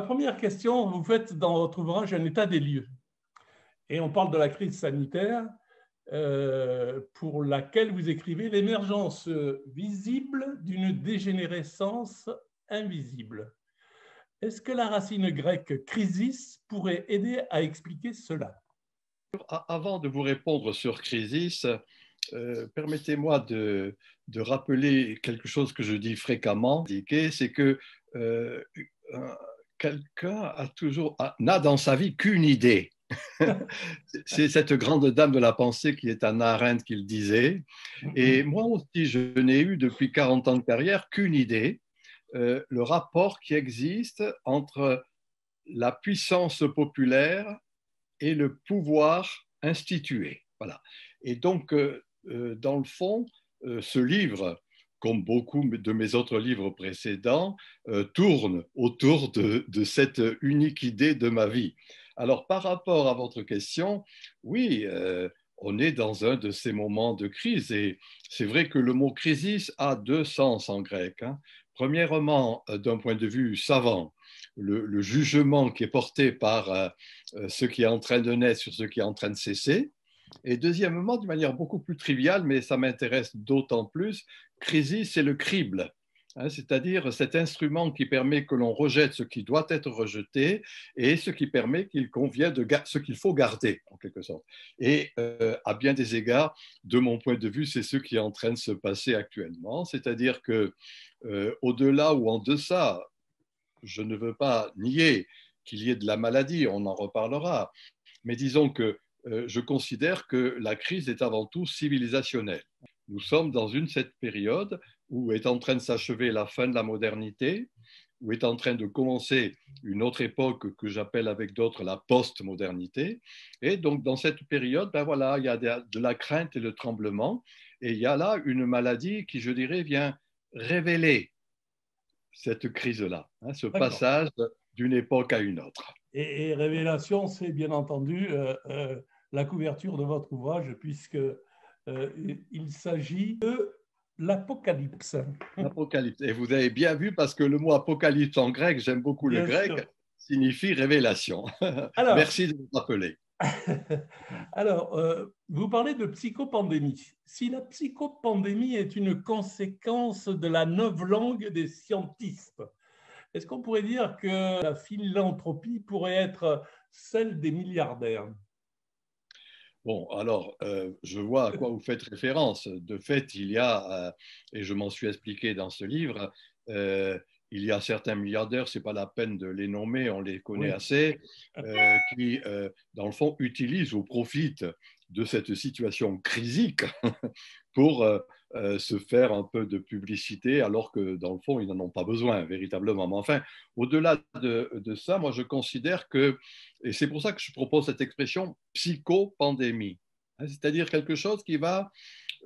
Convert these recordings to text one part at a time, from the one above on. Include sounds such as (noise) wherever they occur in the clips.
première question, vous faites dans votre ouvrage un état des lieux. Et on parle de la crise sanitaire euh, pour laquelle vous écrivez l'émergence visible d'une dégénérescence invisible. Est-ce que la racine grecque crisis pourrait aider à expliquer cela Avant de vous répondre sur crisis, euh, permettez-moi de, de, rappeler quelque chose que je dis fréquemment, c'est que euh, quelqu'un a toujours n'a dans sa vie qu'une idée. (laughs) c'est cette grande dame de la pensée qui est Anna Arendt qui le disait. Et mm-hmm. moi aussi, je n'ai eu depuis 40 ans de carrière qu'une idée, euh, le rapport qui existe entre la puissance populaire et le pouvoir institué. Voilà. Et donc, euh, euh, dans le fond, ce livre comme beaucoup de mes autres livres précédents, euh, tournent autour de, cette unique idée de ma vie. Alors, par rapport à votre question, oui, euh, on est dans un de ces moments de crise. Et c'est vrai que le mot crisis a deux sens en grec. Hein. Premièrement, euh, d'un point de vue savant, le, jugement qui est porté par ce qui est en train de naître sur ce qui est en train de cesser. Et deuxièmement, d'une manière beaucoup plus triviale, mais ça m'intéresse d'autant plus, crise c'est le crible hein, c'est-à-dire cet instrument qui permet que l'on rejette ce qui doit être rejeté et ce qui permet qu'il convient de ce qu'il faut garder en quelque sorte. Et euh, à bien des égards, de mon point de vue, c'est ce qui est en train de se passer actuellement, c'est-à-dire que euh, au-delà ou en deçà, je ne veux pas nier qu'il y ait de la maladie, on en reparlera, mais disons que euh, je considère que la crise est avant tout civilisationnelle. Nous sommes dans une cette période où est en train de s'achever la fin de la modernité, où est en train de commencer une autre époque que j'appelle avec d'autres la post-modernité. Et donc dans cette période, ben voilà, il y a de la crainte et le tremblement, et il y a là une maladie qui, je dirais, vient révéler cette crise-là, hein, ce passage d'une époque à une autre. Et, révélation, c'est bien entendu euh, euh, la couverture de votre ouvrage, puisque euh, il s'agit de l'Apocalypse. L'Apocalypse. Et vous avez bien vu, parce que le mot Apocalypse en grec, j'aime beaucoup le grec, signifie révélation. (laughs) Alors, Merci de vous rappeler. (laughs) Alors, euh, vous parlez de psychopandémie. Si la psychopandémie est une conséquence de la neuve langue des scientistes, est-ce qu'on pourrait dire que la philanthropie pourrait être celle des milliardaires Bon, alors, euh, je vois à quoi vous faites référence. De fait, il y a, euh, et je m'en suis expliqué dans ce livre, euh, il y a certains milliardaires, ce n'est pas la peine de les nommer, on les connaît assez, qui, dans le fond, utilisent ou profitent de cette situation crisique (laughs) pour euh, se faire un peu de publicité, alors que dans le fond, ils n'en ont pas besoin véritablement. Mais enfin, au-delà de, ça, moi, je considère que, et c'est pour ça que je propose cette expression psychopandémie, hein, c'est-à-dire quelque chose qui va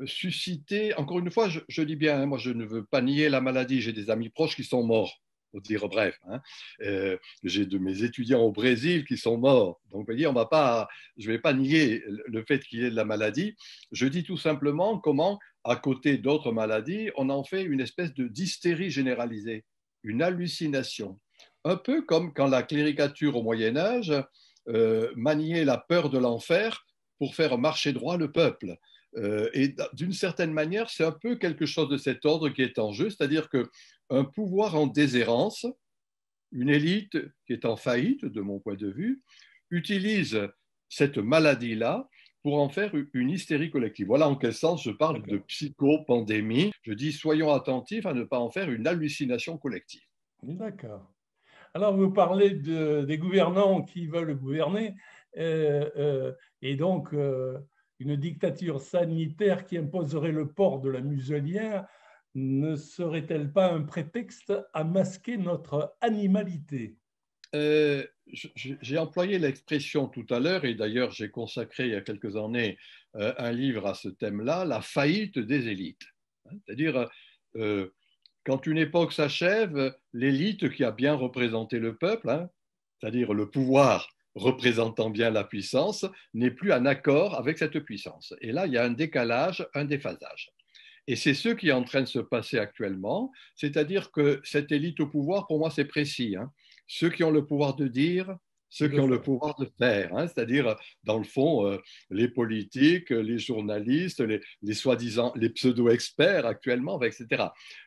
susciter, encore une fois, je, dis bien, hein, moi, je ne veux pas nier la maladie, j'ai des amis proches qui sont morts pour dire bref. Hein. Euh, j'ai de mes étudiants au Brésil qui sont morts. Donc, vous voyez, on va pas, je ne vais pas nier le fait qu'il y ait de la maladie. Je dis tout simplement comment, à côté d'autres maladies, on en fait une espèce de dystérie généralisée, une hallucination. Un peu comme quand la cléricature au Moyen Âge euh, maniait la peur de l'enfer pour faire marcher droit le peuple. Euh, et d'une certaine manière, c'est un peu quelque chose de cet ordre qui est en jeu, c'est-à-dire que un pouvoir en déshérence, une élite qui est en faillite, de mon point de vue, utilise cette maladie-là pour en faire une hystérie collective. Voilà en quel sens je parle de psychopandémie. Je dis soyons attentifs à ne pas en faire une hallucination collective. D'accord. Alors vous parlez des gouvernants qui veulent gouverner euh, euh, et donc euh, une dictature sanitaire qui imposerait le port de la muselière ne serait-elle pas un prétexte à masquer notre animalité euh, J'ai employé l'expression tout à l'heure, et d'ailleurs j'ai consacré il y a quelques années euh, un livre à ce thème-là, la faillite des élites. Hein c'est-à-dire, euh, quand une époque s'achève, l'élite qui a bien représenté le peuple, hein, c'est-à-dire le pouvoir représentant bien la puissance, n'est plus en accord avec cette puissance. Et là, il y a un décalage, un déphasage. Et c'est ce qui est en train de se passer actuellement, c'est-à-dire que cette élite au pouvoir, pour moi, c'est précis. Hein. Ceux qui ont le pouvoir de dire, ceux qui ont le pouvoir de faire, hein. c'est-à-dire, dans le fond, euh, les politiques, les journalistes, les, soi-disant, les pseudo-experts actuellement, etc.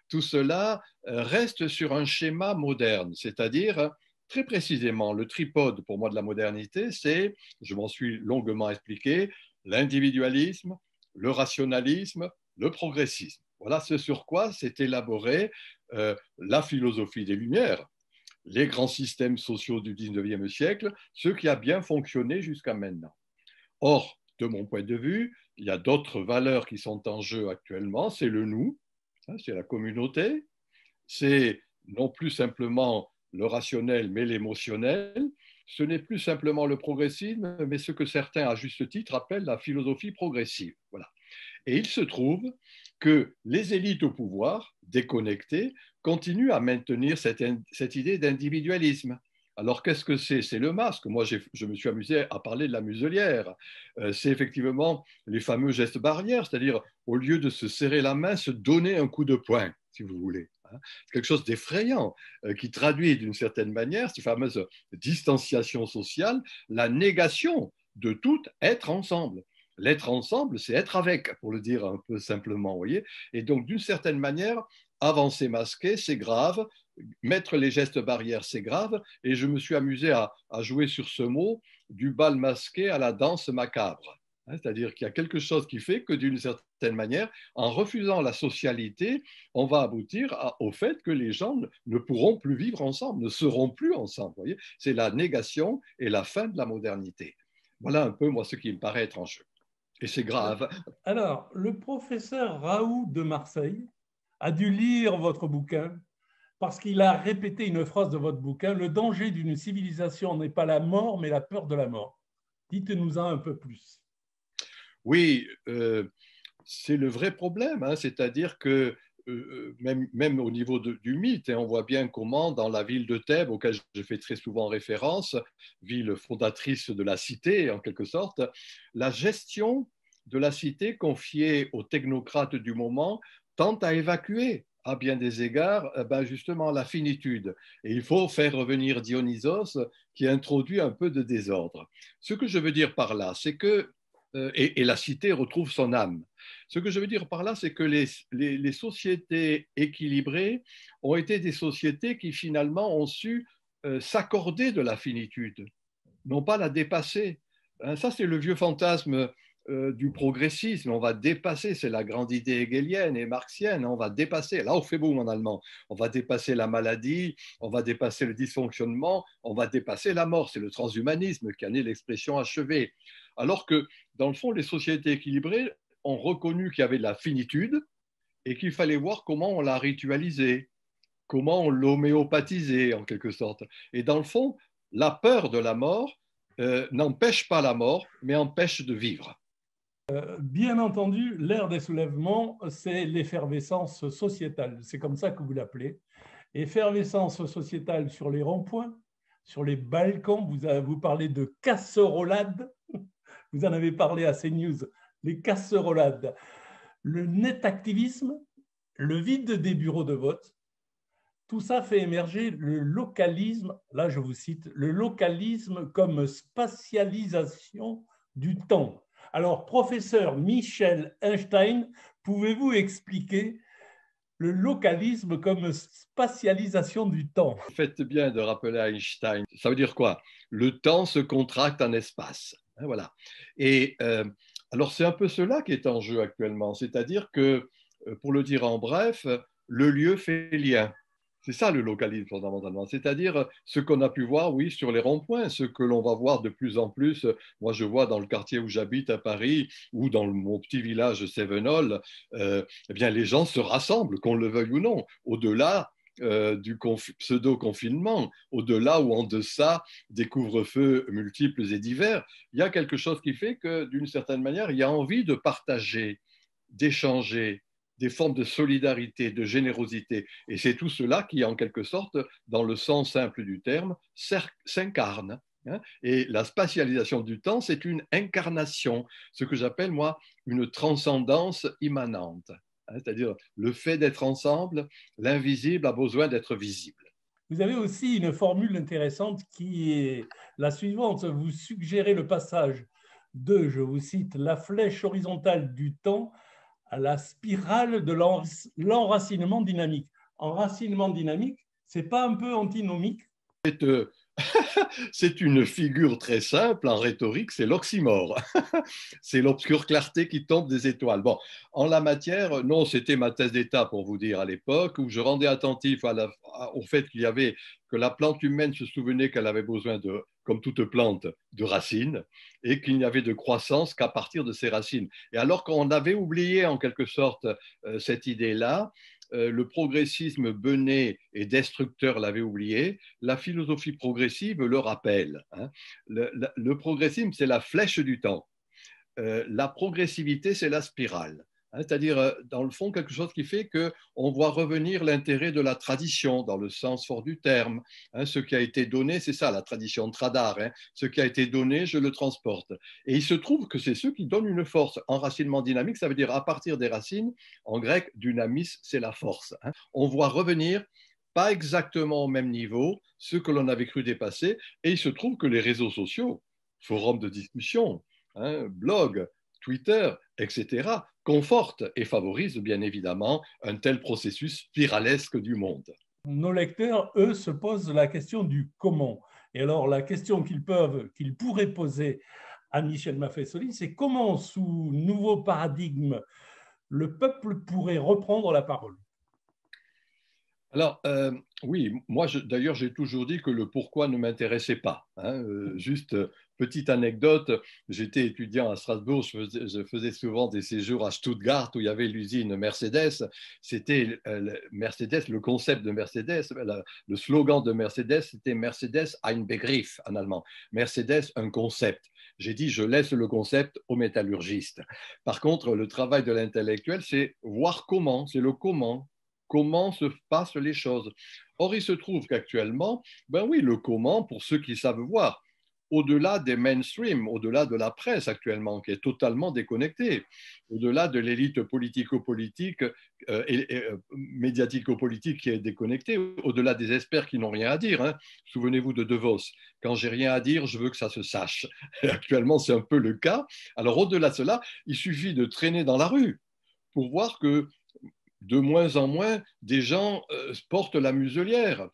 Tout cela euh, reste sur un schéma moderne, c'est-à-dire, très précisément, le tripode pour moi de la modernité, c'est, je m'en suis longuement expliqué, l'individualisme, le rationalisme le progressisme. Voilà ce sur quoi s'est élaborée euh, la philosophie des Lumières, les grands systèmes sociaux du 19e siècle, ce qui a bien fonctionné jusqu'à maintenant. Or, de mon point de vue, il y a d'autres valeurs qui sont en jeu actuellement, c'est le nous, hein, c'est la communauté, c'est non plus simplement le rationnel, mais l'émotionnel. Ce n'est plus simplement le progressisme, mais ce que certains, à juste titre, appellent la philosophie progressive. Voilà. Et il se trouve que les élites au pouvoir, déconnectées, continuent à maintenir cette, idée d'individualisme. Alors qu'est-ce que c'est C'est le masque. Moi, je me suis amusé à parler de la muselière. Euh, c'est effectivement les fameux gestes barrières, c'est-à-dire au lieu de se serrer la main, se donner un coup de poing, si vous voulez. Hein. quelque chose d'effrayant euh, qui traduit d'une certaine manière cette fameuse distanciation sociale, la négation de tout être ensemble. L'être ensemble, c'est être avec, pour le dire un peu simplement, voyez. Et donc, d'une certaine manière, avancer masqué, c'est grave. Mettre les gestes barrières, c'est grave. Et je me suis amusé à, jouer sur ce mot, du bal masqué à la danse macabre. Hein, c'est-à-dire qu'il y a quelque chose qui fait que d'une certaine manière, en refusant la socialité, on va aboutir au fait que les gens ne pourront plus vivre ensemble, ne seront plus ensemble. C'est la négation et la fin de la modernité. Voilà un peu, moi, ce qui me paraît être en jeu. Et c'est grave. Alors, le professeur Raoult de Marseille a dû lire votre bouquin parce qu'il a répété une phrase de votre bouquin, Le danger d'une civilisation n'est pas la mort, mais la peur de la mort. Dites-nous en un peu plus. Oui, euh, c'est le vrai problème, hein. c'est-à-dire que euh, euh, même, au niveau du mythe, et hein, on voit bien comment dans la ville de Thèbes, auquel je fais très souvent référence, ville fondatrice de la cité en quelque sorte, la gestion de la cité confiée aux technocrates du moment tente à évacuer à bien des égards euh, ben, justement la finitude. Et il faut faire revenir Dionysos qui introduit un peu de désordre. Ce que je veux dire par là, c'est que euh, et, la cité retrouve son âme. Ce que je veux dire par là, c'est que les, sociétés équilibrées ont été des sociétés qui finalement ont su euh, s'accorder de la finitude, non pas la dépasser. Hein, ça, c'est le vieux fantasme euh, du progressisme, on va dépasser, c'est la grande idée hegelienne et marxienne, hein, on va dépasser, là on fait boum en allemand, on va dépasser la maladie, on va dépasser le dysfonctionnement, on va dépasser la mort, c'est le transhumanisme qui a né l'expression achevée. Alors que, dans le fond, les sociétés équilibrées ont reconnu qu'il y avait de la finitude et qu'il fallait voir comment on la ritualisait, comment on l'homéopathisait en quelque sorte. Et dans le fond, la peur de la mort euh, n'empêche pas la mort, mais empêche de vivre. Euh, bien entendu, l'ère des soulèvements, c'est l'effervescence sociétale, c'est comme ça que vous l'appelez. Effervescence sociétale sur les ronds-points, sur les balcons, vous, avez, vous parlez de casserolades, (laughs) vous en avez parlé à CNews, les casserolades, le net activisme, le vide des bureaux de vote, tout ça fait émerger le localisme, là je vous cite, le localisme comme spatialisation du temps. Alors, professeur Michel Einstein, pouvez-vous expliquer le localisme comme spatialisation du temps. Faites bien de rappeler Einstein. Ça veut dire quoi Le temps se contracte en espace. Hein, voilà. Et euh, alors c'est un peu cela qui est en jeu actuellement. C'est-à-dire que, euh, pour le dire en bref, le lieu fait lien. C'est ça le localisme fondamentalement, c'est-à-dire euh, ce qu'on a pu voir, oui, sur les ronds-points, ce que l'on va voir de plus en plus. Euh, moi, je vois dans le quartier où j'habite à Paris ou dans mon petit village Sévenol, euh, eh bien, les gens se rassemblent, qu'on le veuille ou non, au-delà du pseudo-confinement, au-delà ou en deçà des couvre-feux multiples et divers. Il y a quelque chose qui fait que, d'une certaine manière, il y a envie de partager, d'échanger, des formes de solidarité, de générosité. Et c'est tout cela qui, en quelque sorte, dans le sens simple du terme, s'incarne. Hein. Et la spatialisation du temps, c'est une incarnation, ce que j'appelle, moi, une transcendance immanente. Hein. C'est-à-dire le fait d'être ensemble, l'invisible a besoin d'être visible. Vous avez aussi une formule intéressante qui est la suivante. Vous suggérez le passage de, je vous cite, la flèche horizontale du temps à la spirale de l'enracinement dynamique. Enracinement dynamique, c'est pas un peu antinomique euh, (laughs) c'est une figure très simple en rhétorique, c'est l'oxymore. (laughs) c'est l'obscure clarté qui tombe des étoiles. Bon, en la matière, non, c'était ma thèse d'État pour vous dire à l'époque, où je rendais attentif au fait qu'il y avait que la plante humaine se souvenait qu'elle avait besoin comme toute plante, de racines, et qu'il n'y avait de croissance qu'à partir de ces racines. Et alors qu'on avait oublié en quelque sorte euh, cette idée-là, euh, le progressisme benet et destructeur l'avait oublié, la philosophie progressive le rappelle. Hein. Le, progressisme, c'est la flèche du temps. Euh, la progressivité, c'est la spirale. Hein, c'est-à-dire euh, dans le fond quelque chose qui fait que on voit revenir l'intérêt de la tradition dans le sens fort du terme. Hein, ce qui a été donné, c'est ça la tradition tradar. Hein. ce qui a été donné, je le transporte. Et il se trouve que c'est ce qui donne une force. Enracinement dynamique, ça veut dire à partir des racines. En grec, dynamis, c'est la force. On voit revenir pas exactement au même niveau ce que l'on avait cru dépasser. Et il se trouve que les réseaux sociaux, forums de discussion, blogs, Twitter, etc., confortent et favorise bien évidemment un tel processus spiralesque du monde. Nos lecteurs, eux, se posent la question du comment. Et alors la question qu'ils peuvent, qu'ils pourraient poser à Michel Maffesoli, c'est comment, sous nouveau paradigme, le peuple pourrait reprendre la parole. Alors, euh, oui, moi d'ailleurs j'ai toujours dit que le pourquoi ne m'intéressait pas. Hein. Euh, juste Petite anecdote, j'étais étudiant à Strasbourg, je faisais, souvent des séjours à Stuttgart où il y avait l'usine Mercedes. C'était euh, Mercedes, le concept de Mercedes, euh, le slogan de Mercedes, c'était Mercedes ein Begriff en allemand. Mercedes, un concept. J'ai dit, je laisse le concept aux métallurgistes. Par contre, le travail de l'intellectuel, c'est voir comment, c'est le comment, comment se passent les choses. Or, il se trouve qu'actuellement, ben oui, le comment, pour ceux qui savent voir, au-delà des mainstream, au-delà de la presse actuellement, qui est totalement déconnectée, au-delà de l'élite politico-politique euh, et, euh, médiatico-politique qui est déconnectée, au-delà des experts qui n'ont rien à dire. Hein. Souvenez-vous de De Vos, « quand j'ai rien à dire, je veux que ça se sache. (laughs) actuellement, c'est un peu le cas. Alors au-delà de cela, il suffit de traîner dans la rue pour voir que de moins en moins, des gens euh, portent la muselière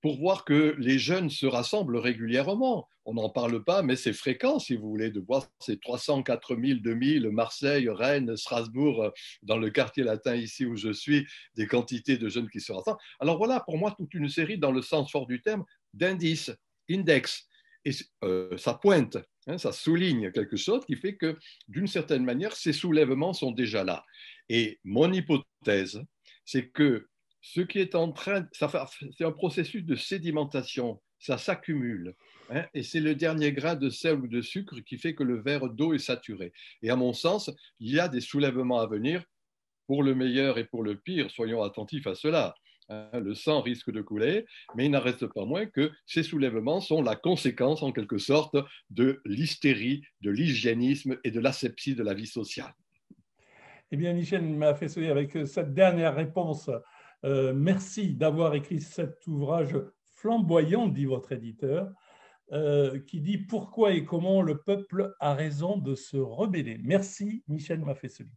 pour voir que les jeunes se rassemblent régulièrement. On n'en parle pas, mais c'est fréquent, si vous voulez, de voir ces 300, 4000, 2000, Marseille, Rennes, Strasbourg, euh, dans le quartier latin ici où je suis, des quantités de jeunes qui se rassemblent. Alors voilà, pour moi, toute une série, dans le sens fort du terme, d'indices, index. Et euh, ça pointe, hein, ça souligne quelque chose qui fait que, d'une certaine manière, ces soulèvements sont déjà là. Et mon hypothèse, c'est que ce qui est en train, c'est un processus de sédimentation, ça s'accumule. Hein, et c'est le dernier grain de sel ou de sucre qui fait que le verre d'eau est saturé. Et à mon sens, il y a des soulèvements à venir, pour le meilleur et pour le pire, soyons attentifs à cela. Hein. le sang risque de couler, mais il n'en reste pas moins que ces soulèvements sont la conséquence, en quelque sorte, de l'hystérie, de l'hygiénisme et de l'asepsie de la vie sociale. Eh bien, Michel m'a fait sourire avec cette dernière réponse euh, merci d'avoir écrit cet ouvrage flamboyant, dit votre éditeur, euh, qui dit pourquoi et comment le peuple a raison de se rebeller. Merci, Michel Maffesoli.